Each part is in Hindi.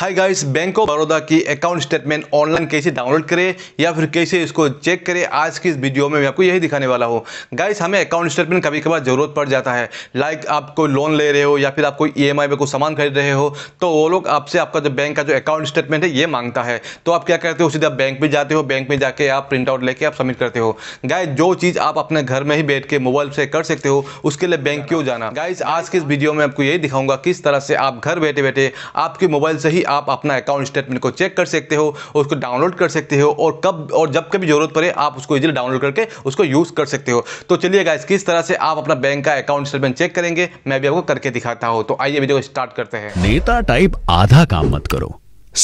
hi guys bank of Baroda की अकाउंट स्टेटमेंट ऑनलाइन कैसे डाउनलोड करें या फिर कैसे इसको चेक करें आज की इस वीडियो में मैं आपको यही दिखाने वाला हूँ गाइस हमें अकाउंट स्टेटमेंट कभी कभार जरूरत पड़ जाता है लाइक आप कोई लोन ले रहे हो या फिर आप कोई ई में कोई सामान खरीद रहे हो तो वो लोग आपसे आपका जो बैंक का जो अकाउंट स्टेटमेंट है ये मांगता है तो आप क्या करते हो सीधे बैंक में जाते हो बैंक में जाके आप प्रिंट आउट लेके आप सबमिट करते हो गाय जो चीज़ आप अपने घर में ही बैठ के मोबाइल से कर सकते हो उसके लिए बैंक क्यों जाना गाइस आज की इस वीडियो में आपको यही दिखाऊंगा किस तरह से आप घर बैठे बैठे आपके मोबाइल से ही आप अपना अकाउंट स्टेटमेंट को चेक कर सकते हो उसको डाउनलोड कर सकते हो और कब और जब कभी जरूरत पड़े आप उसको इजिली डाउनलोड करके उसको यूज़ कर सकते हो तो चलिए गाइस किस तरह से आप अपना बैंक का अकाउंट स्टेटमेंट चेक करेंगे मैं भी आपको करके दिखाता हूँ तो आइए वीडियो स्टार्ट करते हैं नेता टाइप आधा काम मत करो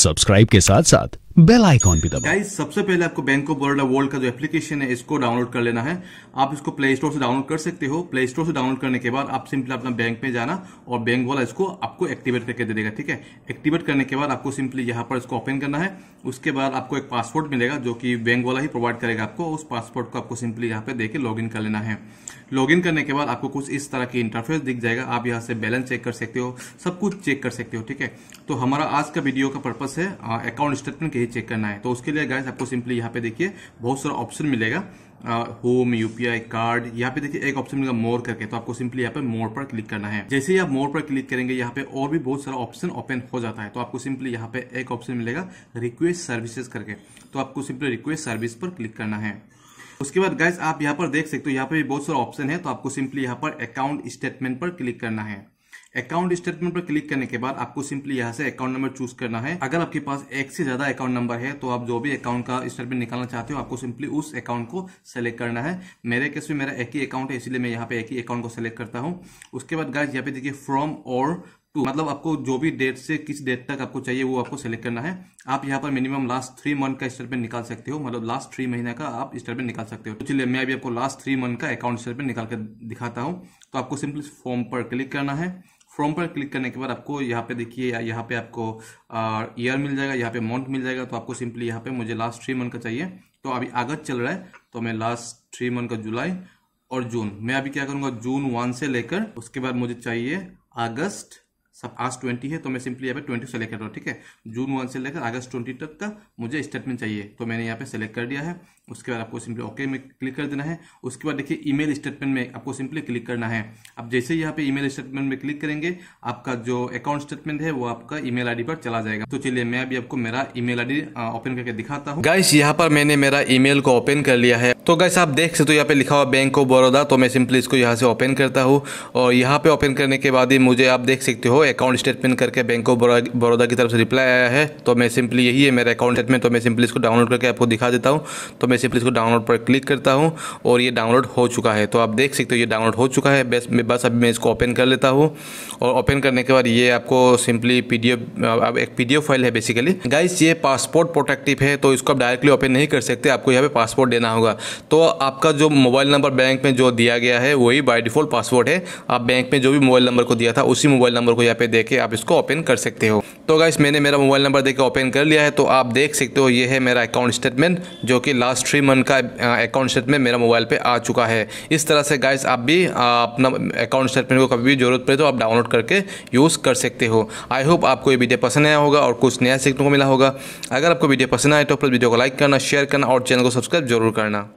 सब्सक्राइब के साथ साथ बेल आइकॉन भी दबाओ गाइस सबसे पहले आपको बैंक ऑफ बड़ौदा वर्ल्ड का जो एप्लीकेशन है इसको डाउनलोड कर लेना है आप इसको प्ले स्टोर से डाउनलोड कर सकते हो प्ले स्टोर से डाउनलोड करने के बाद आप सिंपली अपना बैंक में जाना और बैंक वाला इसको आपको एक्टिवेट करके दे देगा ठीक है एक्टिवेट करने के बाद आपको सिंपली यहाँ पर इसको ओपन करना है उसके बाद आपको एक पासवर्ड मिलेगा जो कि बैंक वाला ही प्रोवाइड करेगा आपको उस पासवर्ड को आपको सिंपली यहाँ पे देकर लॉग कर लेना है लॉग करने के बाद आपको कुछ इस तरह की इंटरफेस दिख जाएगा आप यहाँ से बैलेंस चेक कर सकते हो सब कुछ चेक कर सकते हो ठीक है तो हमारा आज का वीडियो का पर्पज है अकाउंट स्टेटमेंट के लिए चेक करना है तो उसके लिए गाइस आपको सिंपली यहाँ पे देखिए बहुत सारा ऑप्शन मिलेगा होम यूपीआई कार्ड यहाँ पे देखिए एक ऑप्शन मिलेगा मोर करके तो आपको सिंपली यहाँ पे मोर पर क्लिक करना है जैसे ही आप मोर पर क्लिक करेंगे यहाँ पे और भी बहुत सारा ऑप्शन ओपन हो जाता है तो आपको सिंपली यहाँ पे एक ऑप्शन मिलेगा रिक्वेस्ट सर्विसेज करके तो आपको सिंपली रिक्वेस्ट सर्विस पर क्लिक करना है उसके बाद गैस आप यहाँ पर देख सकते हो यहाँ पे भी बहुत सारे ऑप्शन है तो आपको सिंपली यहाँ पर अकाउंट स्टेटमेंट पर क्लिक करना है अकाउंट स्टेटमेंट पर क्लिक करने के बाद आपको सिंपली यहाँ से अकाउंट नंबर चूज करना है अगर आपके पास एक से ज्यादा अकाउंट नंबर है तो आप जो भी अकाउंट का स्टेटमेंट निकालना चाहते हो आपको सिंपली उस अकाउंट को सेलेक्ट करना है मेरे केस में मेरा एक ही अकाउंट है इसलिए मैं यहाँ पे एक ही अकाउंट को सिलेक्ट करता हूँ उसके बाद गाय यहाँ पे देखिए फ्रॉम और टू मतलब आपको जो भी डेट से किस डेट तक आपको चाहिए वो आपको सेलेक्ट करना है आप यहाँ पर मिनिमम लास्ट थ्री मंथ का स्टेटमेंट निकाल सकते हो मतलब लास्ट थ्री महीने का आप स्टेटमेंट निकाल सकते हो तो चलिए मैं अभी आपको लास्ट थ्री मंथ का अकाउंट स्टेटमेंट निकाल कर दिखाता हूँ तो आपको सिंपली फॉर्म पर क्लिक करना है फॉर्म पर क्लिक करने के बाद आपको यहाँ पे देखिए यहाँ पे आपको ईयर मिल जाएगा यहाँ पे अमाउंट मिल जाएगा तो आपको सिंपली यहाँ पे मुझे लास्ट थ्री मंथ का चाहिए तो अभी अगस्त चल रहा है तो मैं लास्ट थ्री मंथ का जुलाई और जून मैं अभी क्या करूँगा जून वन से लेकर उसके बाद मुझे चाहिए अगस्त सब आज ट्वेंटी है तो मैं सिंपली यहाँ पे ट्वेंटी सेलेक्ट कर रहा हूँ ठीक है जून वन से लेकर अगस्त ट्वेंटी तक का मुझे स्टेटमेंट चाहिए तो मैंने यहाँ पे सेलेक्ट कर दिया है उसके बाद आपको सिंपली ओके में क्लिक कर देना है उसके बाद देखिए ईमेल स्टेटमेंट में आपको सिंपली क्लिक करना है अब जैसे ही यहाँ पे ईमेल स्टेटमेंट में क्लिक करेंगे आपका जो अकाउंट स्टेटमेंट है वो आपका ईमेल आईडी पर चला जाएगा तो चलिए मैं अभी आपको मेरा ईमेल आईडी ओपन करके दिखाता हूँ गाइस यहाँ पर मैंने मेरा ईमेल को ओपन कर लिया है तो गाइस आप देख सकते हो यहाँ पे लिखा हुआ बैंक ऑफ बड़ौदा तो मैं सिंपली इसको यहाँ से ओपन करता हूँ और यहाँ पे ओपन करने के बाद ही मुझे आप देख सकते हो अकाउंट स्टेटमेंट करके बैंक ऑफ बड़ौदा की तरफ से रिप्लाई आया है तो मैं सिंपली यही है मेरा अकाउंट स्टेटमेंट तो मैं सिंपली इसको डाउनलोड करके आपको दिखा देता हूँ तो मैं सिंपली इसको डाउनलोड पर क्लिक करता हूँ और ये डाउनलोड हो चुका है तो आप देख सकते हो ये डाउनलोड हो चुका है बस बस अभी मैं इसको ओपन कर लेता हूँ और ओपन करने के बाद ये आपको सिंपली पी अब एक पी फाइल है बेसिकली गाइस ये पासपोर्ट प्रोटेक्टिव है तो इसको आप डायरेक्टली ओपन नहीं कर सकते आपको यहाँ पे पासपोर्ट देना होगा तो आपका जो मोबाइल नंबर बैंक में जो दिया गया है वही बाय डिफॉल्ट पासवर्ड है आप बैंक में जो भी मोबाइल नंबर को दिया था उसी मोबाइल नंबर को पे देके आप इसको ओपन कर सकते हो तो गाइस मैंने मेरा मोबाइल नंबर देकर ओपन कर लिया है तो आप देख सकते हो ये है मेरा अकाउंट स्टेटमेंट जो कि लास्ट थ्री मंथ का अकाउंट स्टेटमेंट मेरा मोबाइल पे आ चुका है इस तरह से गाइस आप भी अपना अकाउंट स्टेटमेंट को कभी भी जरूरत पड़े तो आप डाउनलोड करके यूज़ कर सकते हो आई होप आपको ये वीडियो पसंद आया होगा और कुछ नया सीखने को मिला होगा अगर आपको वीडियो पसंद आए तो प्लीज़ वीडियो को लाइक करना शेयर करना और चैनल को सब्सक्राइब जरूर करना